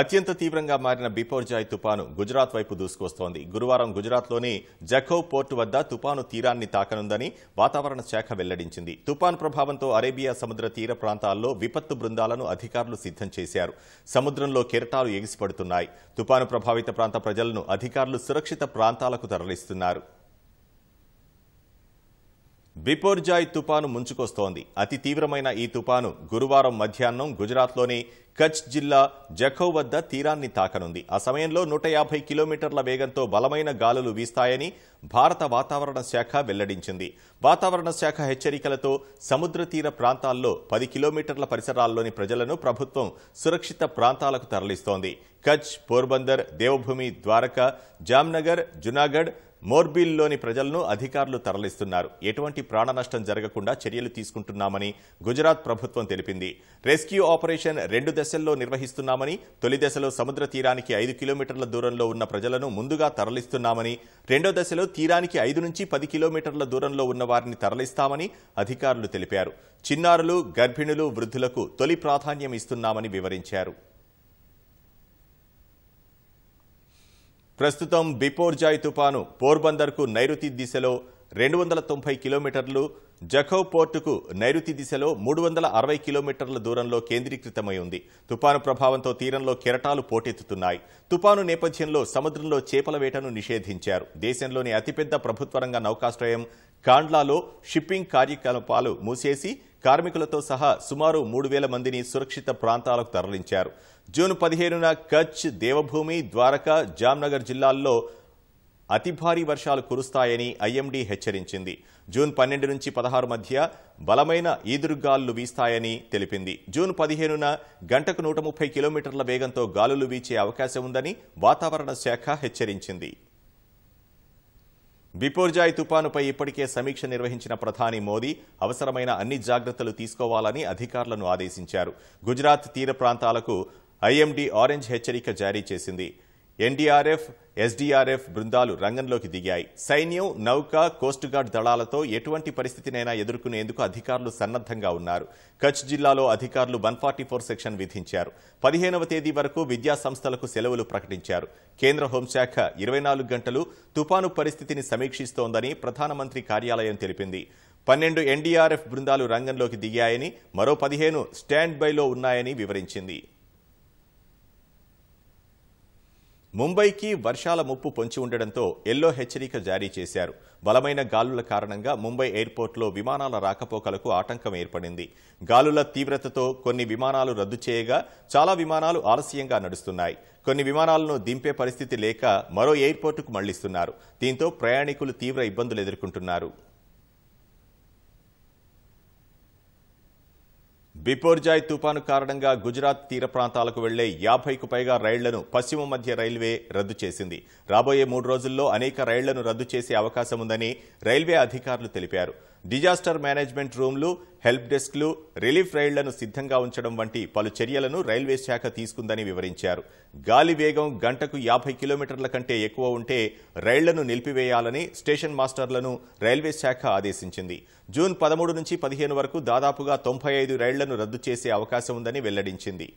అత్యంత తీవ్రంగా మారిన బిపోర్జాయ్ తుపాను గుజరాత్ వైపు దూసుకొస్తోంది గురువారం గుజరాత్లోని జఖౌ పోర్టు వద్ద తుపాను తీరాన్ని తాకనుందని వాతావరణ శాఖ వెల్లడించింది తుపాను ప్రభావంతో అరేబియా సముద్ర తీర ప్రాంతాల్లో విపత్తు బృందాలను అధికారులు సిద్ధం చేశారు సముద్రంలో కెరటాలు ఎగిసిపడుతున్నాయి తుపాను ప్రభావిత ప్రాంత ప్రజలను అధికారులు సురక్షిత ప్రాంతాలకు తరలిస్తున్నారు బిపోర్జాయ్ తుపాను ముంచుకొస్తోంది అతి తీవ్రమైన ఈ తుపాను గురువారం మధ్యాహ్నం గుజరాత్లోని కచ్ జిల్లా జఖౌ వద్ద తీరాన్ని తాకనుంది ఆ సమయంలో నూట యాభై కిలోమీటర్ల వేగంతో బలమైన గాలులు వీస్తాయని భారత వాతావరణ శాఖ వెల్లడించింది వాతావరణ శాఖ హెచ్చరికలతో సముద్ర తీర ప్రాంతాల్లో పది కిలోమీటర్ల పరిసరాల్లోని ప్రజలను ప్రభుత్వం సురక్షిత ప్రాంతాలకు తరలిస్తోంది కచ్ పోర్బందర్ దేవభూమి ద్వారకా జామ్నగర్ జునాగఢ్ మోర్బిల్లోని ప్రజలను అధికారులు తరలిస్తున్నారు ఎటువంటి నష్టం జరగకుండా చర్యలు తీసుకుంటున్నామని గుజరాత్ ప్రభుత్వం తెలిపింది రెస్క్యూ ఆపరేషన్ రెండు దశల్లో నిర్వహిస్తున్నామని తొలి దశలో సముద్ర తీరానికి ఐదు కిలోమీటర్ల దూరంలో ఉన్న ప్రజలను ముందుగా తరలిస్తున్నామని రెండో దశలో తీరానికి ఐదు నుంచి పది కిలోమీటర్ల దూరంలో ఉన్న వారిని తరలిస్తామని అధికారులు తెలిపారు చిన్నారులు గర్భిణులు వృద్ధులకు తొలి ప్రాధాన్యం ఇస్తున్నామని వివరించారు ప్రస్తుతం బిపోర్జాయ్ తుపాను పోర్బందర్కు నైరుతి దిశలో రెండు వందల తొంభై కిలోమీటర్లు జఖౌ పోర్టుకు నైరుతి దిశలో మూడు వందల అరవై కిలోమీటర్ల దూరంలో కేంద్రీకృతమై ఉంది తుపాను ప్రభావంతో తీరంలో కెరటాలు పోటెత్తుతున్నాయి తుపాను నేపథ్యంలో సముద్రంలో చేపల వేటను నిషేధించారు దేశంలోని అతిపెద్ద ప్రభుత్వ రంగ నౌకాశ్రయం కాండ్లాలో షిప్పింగ్ కార్యకలాపాలు మూసేసి కార్మికులతో సహా సుమారు మూడు వేల మందిని సురక్షిత ప్రాంతాలకు తరలించారు జూన్ పదిహేనున కచ్ దేవభూమి ద్వారకా జామ్నగర్ జిల్లాల్లో అతి భారీ వర్షాలు కురుస్తాయని ఐఎండీ హెచ్చరించింది జూన్ పన్నెండు నుంచి పదహారు మధ్య బలమైన ఈదురుగాలు వీస్తాయని తెలిపింది జూన్ పదిహేనున గంటకు నూట ముప్పై కిలోమీటర్ల వేగంతో గాలులు వీచే అవకాశం ఉందని వాతావరణ శాఖ హెచ్చరించింది బిపోర్జాయ్ తుపానుపై ఇప్పటికే సమీక్ష నిర్వహించిన ప్రధాని మోదీ అవసరమైన అన్ని జాగ్రత్తలు తీసుకోవాలని అధికారులను ఆదేశించారు గుజరాత్ తీర ప్రాంతాలకు ఐఎండీ ఆరెంజ్ హెచ్చరిక జారీ చేసింది ఎన్డీఆర్ఎఫ్ ఎస్డీఆర్ఎఫ్ బృందాలు రంగంలోకి దిగాయి సైన్యం నౌక గార్డ్ దళాలతో ఎటువంటి పరిస్థితినైనా ఎదుర్కొనేందుకు అధికారులు సన్నద్దంగా ఉన్నారు కచ్ జిల్లాలో అధికారులు వన్ సెక్షన్ విధించారు పదిహేనవ తేదీ వరకు విద్యా సంస్థలకు సెలవులు ప్రకటించారు కేంద్ర హోంశాఖ ఇరవై గంటలు తుపాను పరిస్థితిని సమీక్షిస్తోందని ప్రధానమంత్రి కార్యాలయం తెలిపింది పన్నెండు ఎన్డీఆర్ఎఫ్ బృందాలు రంగంలోకి దిగాయని మరో పదిహేను స్టాండ్ బైలో ఉన్నాయని వివరించింది ముంబైకి వర్షాల ముప్పు పొంచి ఉండడంతో ఎల్లో హెచ్చరిక జారీ చేశారు బలమైన గాలుల కారణంగా ముంబై ఎయిర్పోర్ట్లో విమానాల రాకపోకలకు ఆటంకం ఏర్పడింది గాలుల తీవ్రతతో కొన్ని విమానాలు రద్దు చేయగా చాలా విమానాలు ఆలస్యంగా నడుస్తున్నాయి కొన్ని విమానాలను దింపే పరిస్థితి లేక మరో ఎయిర్పోర్టుకు మళ్లిస్తున్నారు దీంతో ప్రయాణికులు తీవ్ర ఇబ్బందులు ఎదుర్కొంటున్నారు బిపోర్జాయ్ తుపాను కారణంగా గుజరాత్ తీర ప్రాంతాలకు వెళ్లే యాభైకు పైగా రైళ్లను పశ్చిమ మధ్య రైల్వే రద్దు చేసింది రాబోయే మూడు రోజుల్లో అనేక రైళ్లను రద్దు చేసే అవకాశం ఉందని రైల్వే అధికారులు తెలిపారు డిజాస్టర్ మేనేజ్మెంట్ రూమ్లు హెల్ప్ డెస్క్లు రిలీఫ్ రైళ్లను సిద్ధంగా ఉంచడం వంటి పలు చర్యలను రైల్వే శాఖ తీసుకుందని వివరించారు గాలి వేగం గంటకు యాభై కిలోమీటర్ల కంటే ఎక్కువ ఉంటే రైళ్లను నిలిపివేయాలని స్టేషన్ మాస్టర్లను రైల్వే శాఖ ఆదేశించింది జూన్ పదమూడు నుంచి పదిహేను వరకు దాదాపుగా తొంభై రైళ్లను రద్దు చేసే అవకాశం ఉందని వెల్లడించింది